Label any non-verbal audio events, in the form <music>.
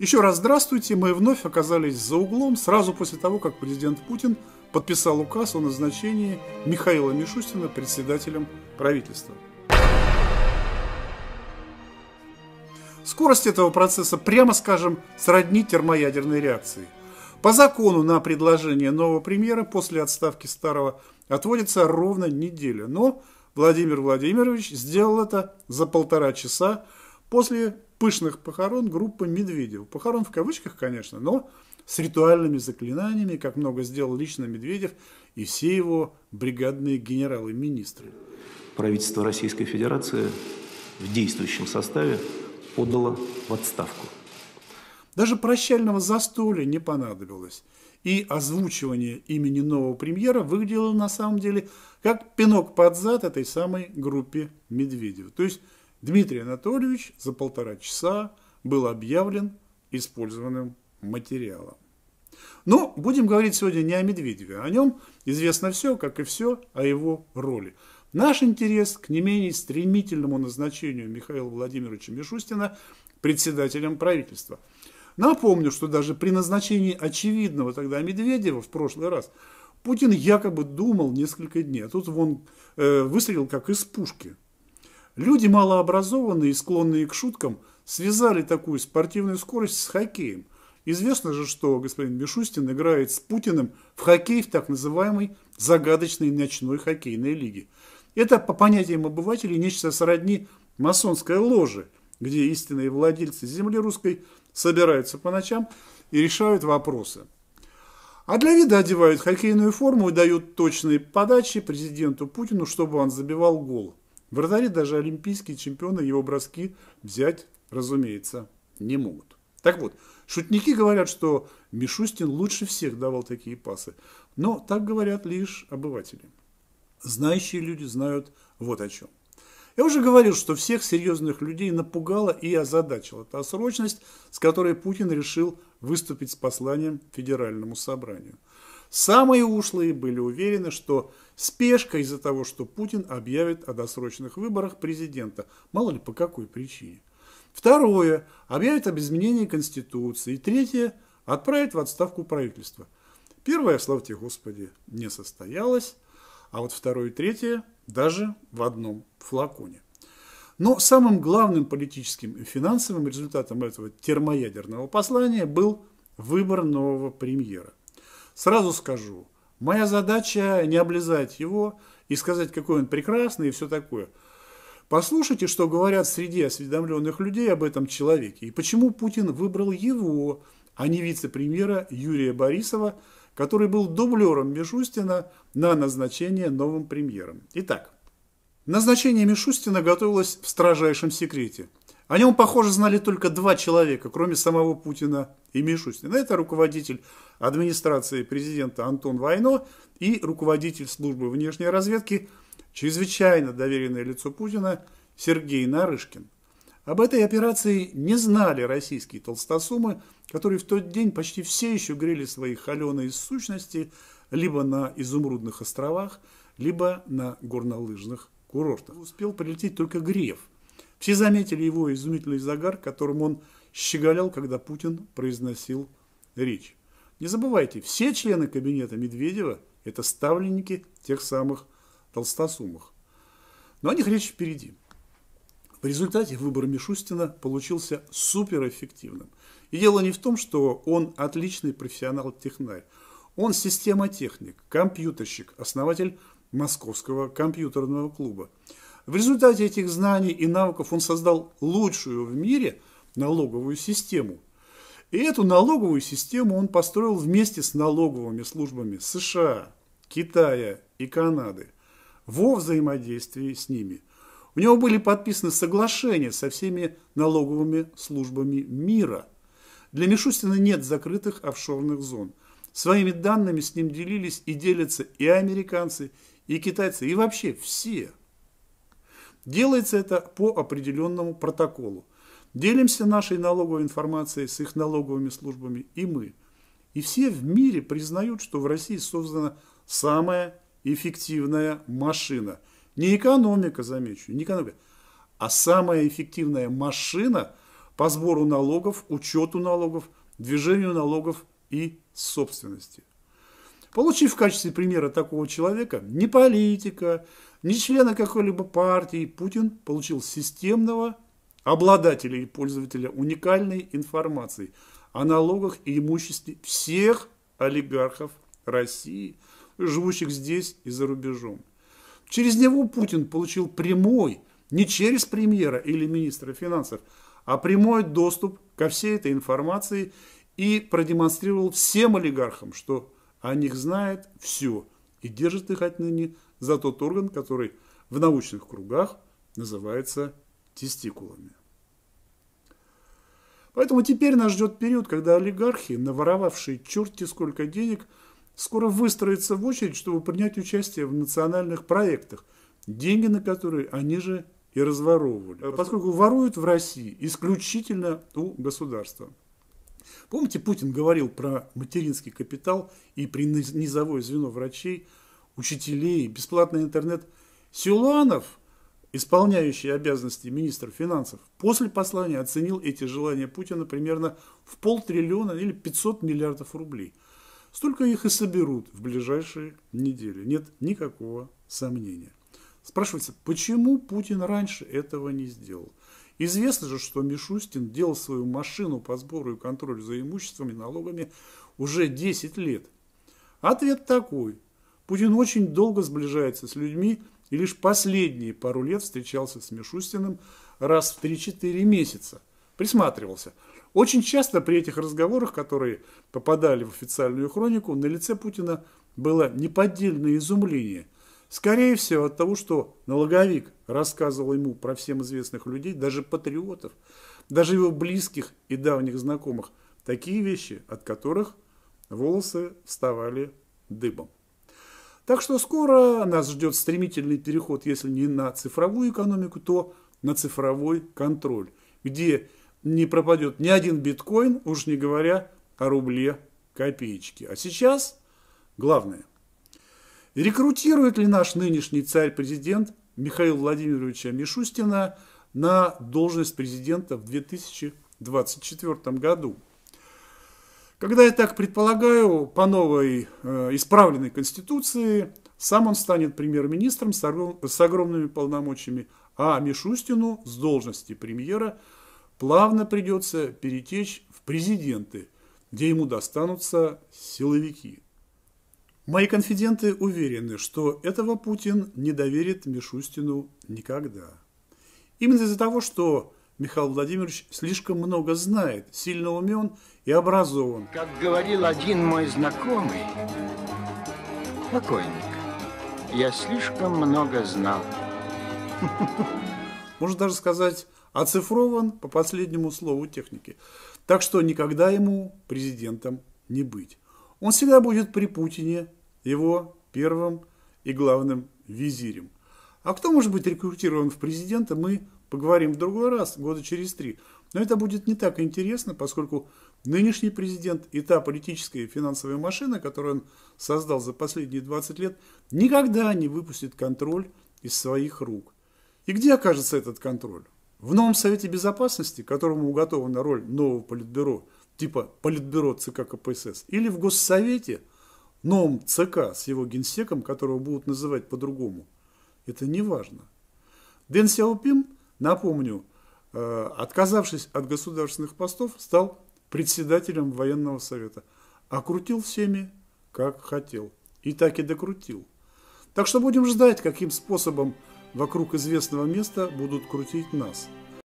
Еще раз здравствуйте, мы вновь оказались за углом сразу после того, как президент Путин подписал указ о назначении Михаила Мишустина председателем правительства. Скорость этого процесса, прямо скажем, сродни термоядерной реакции. По закону на предложение нового премьера после отставки старого отводится ровно неделя. Но Владимир Владимирович сделал это за полтора часа после пышных похорон группы Медведев. Похорон в кавычках, конечно, но с ритуальными заклинаниями, как много сделал лично Медведев и все его бригадные генералы-министры. Правительство Российской Федерации в действующем составе подало в отставку. Даже прощального застолья не понадобилось. И озвучивание имени нового премьера выглядело на самом деле как пинок под зад этой самой группе Медведева. То есть Дмитрий Анатольевич за полтора часа был объявлен использованным материалом. Но ну, будем говорить сегодня не о Медведеве, о нем известно все, как и все о его роли. Наш интерес к не менее стремительному назначению Михаила Владимировича Мишустина председателем правительства. Напомню, что даже при назначении очевидного тогда Медведева в прошлый раз Путин якобы думал несколько дней, а тут вон э, выстрелил как из пушки – Люди малообразованные и склонные к шуткам связали такую спортивную скорость с хоккеем. Известно же, что господин Мишустин играет с Путиным в хоккей в так называемой загадочной ночной хоккейной лиге. Это, по понятиям обывателей, нечто сродни масонской ложе, где истинные владельцы земли русской собираются по ночам и решают вопросы. А для вида одевают хоккейную форму и дают точные подачи президенту Путину, чтобы он забивал гол. Вратари, даже олимпийские чемпионы, его броски взять, разумеется, не могут. Так вот, шутники говорят, что Мишустин лучше всех давал такие пасы. Но так говорят лишь обыватели. Знающие люди знают вот о чем. Я уже говорил, что всех серьезных людей напугала и озадачила та срочность, с которой Путин решил выступить с посланием Федеральному собранию – Самые ушлые были уверены, что спешка из-за того, что Путин объявит о досрочных выборах президента, мало ли по какой причине. Второе, объявит об изменении Конституции. И третье, отправит в отставку правительство. Первое, славьте Господи, не состоялось, а вот второе и третье даже в одном флаконе. Но самым главным политическим и финансовым результатом этого термоядерного послания был выбор нового премьера. Сразу скажу, моя задача не облизать его и сказать, какой он прекрасный и все такое. Послушайте, что говорят среди осведомленных людей об этом человеке и почему Путин выбрал его, а не вице-премьера Юрия Борисова, который был дублером Мишустина на назначение новым премьером. Итак, назначение Мишустина готовилось в строжайшем секрете – о нем, похоже, знали только два человека, кроме самого Путина и Мишустина. Это руководитель администрации президента Антон Войно и руководитель службы внешней разведки, чрезвычайно доверенное лицо Путина Сергей Нарышкин. Об этой операции не знали российские толстосумы, которые в тот день почти все еще грели свои холеные сущности либо на изумрудных островах, либо на горнолыжных курортах. Успел прилететь только Греф – все заметили его изумительный загар, которым он щеголял, когда Путин произносил речь. Не забывайте, все члены кабинета Медведева – это ставленники тех самых толстосумых. Но о них речь впереди. В результате выбор Мишустина получился суперэффективным. И дело не в том, что он отличный профессионал-технарь. Он системотехник, компьютерщик, основатель Московского компьютерного клуба. В результате этих знаний и навыков он создал лучшую в мире налоговую систему. И эту налоговую систему он построил вместе с налоговыми службами США, Китая и Канады во взаимодействии с ними. У него были подписаны соглашения со всеми налоговыми службами мира. Для Мишустина нет закрытых офшорных зон. Своими данными с ним делились и делятся и американцы, и китайцы, и вообще все – Делается это по определенному протоколу. Делимся нашей налоговой информацией с их налоговыми службами и мы. И все в мире признают, что в России создана самая эффективная машина. Не экономика, замечу, не экономика, а самая эффективная машина по сбору налогов, учету налогов, движению налогов и собственности. Получив в качестве примера такого человека не политика, не члена какой-либо партии, Путин получил системного обладателя и пользователя уникальной информации о налогах и имуществе всех олигархов России, живущих здесь и за рубежом. Через него Путин получил прямой, не через премьера или министра финансов, а прямой доступ ко всей этой информации и продемонстрировал всем олигархам, что о них знает все и держит их отныне за тот орган, который в научных кругах называется тестикулами. Поэтому теперь нас ждет период, когда олигархи, наворовавшие черти сколько денег, скоро выстроятся в очередь, чтобы принять участие в национальных проектах, деньги на которые они же и разворовывали, поскольку воруют в России исключительно у государства. Помните, Путин говорил про материнский капитал и при низовое звено врачей, учителей, бесплатный интернет. Силуанов, исполняющий обязанности министра финансов, после послания оценил эти желания Путина примерно в полтриллиона или 500 миллиардов рублей. Столько их и соберут в ближайшие недели. Нет никакого сомнения. Спрашивается, почему Путин раньше этого не сделал? Известно же, что Мишустин делал свою машину по сбору и контролю за имуществом и налогами уже 10 лет. Ответ такой. Путин очень долго сближается с людьми и лишь последние пару лет встречался с Мишустиным раз в 3-4 месяца. Присматривался. Очень часто при этих разговорах, которые попадали в официальную хронику, на лице Путина было неподдельное изумление – Скорее всего, от того, что налоговик рассказывал ему про всем известных людей, даже патриотов, даже его близких и давних знакомых, такие вещи, от которых волосы вставали дыбом. Так что скоро нас ждет стремительный переход, если не на цифровую экономику, то на цифровой контроль, где не пропадет ни один биткоин, уж не говоря о рубле копеечки. А сейчас главное. Рекрутирует ли наш нынешний царь-президент Михаил Владимирович Мишустина на должность президента в 2024 году? Когда я так предполагаю, по новой э, исправленной конституции сам он станет премьер-министром с, с огромными полномочиями, а Мишустину с должности премьера плавно придется перетечь в президенты, где ему достанутся силовики. Мои конфиденты уверены, что этого Путин не доверит Мишустину никогда. Именно из-за того, что Михаил Владимирович слишком много знает, сильно умен и образован. Как говорил один мой знакомый, покойник, я слишком много знал. <laughs> Можно даже сказать, оцифрован по последнему слову техники. Так что никогда ему президентом не быть. Он всегда будет при Путине, его первым и главным визирем. А кто может быть рекрутирован в президента, мы поговорим в другой раз, года через три. Но это будет не так интересно, поскольку нынешний президент и та политическая и финансовая машина, которую он создал за последние 20 лет, никогда не выпустит контроль из своих рук. И где окажется этот контроль? В новом Совете Безопасности, которому уготована роль нового политбюро, типа политбюро ЦК КПСС, или в Госсовете – новым ЦК с его генсеком, которого будут называть по-другому, это не важно. Дэн Сяопин, напомню, э, отказавшись от государственных постов, стал председателем военного совета. Окрутил всеми, как хотел. И так и докрутил. Так что будем ждать, каким способом вокруг известного места будут крутить нас –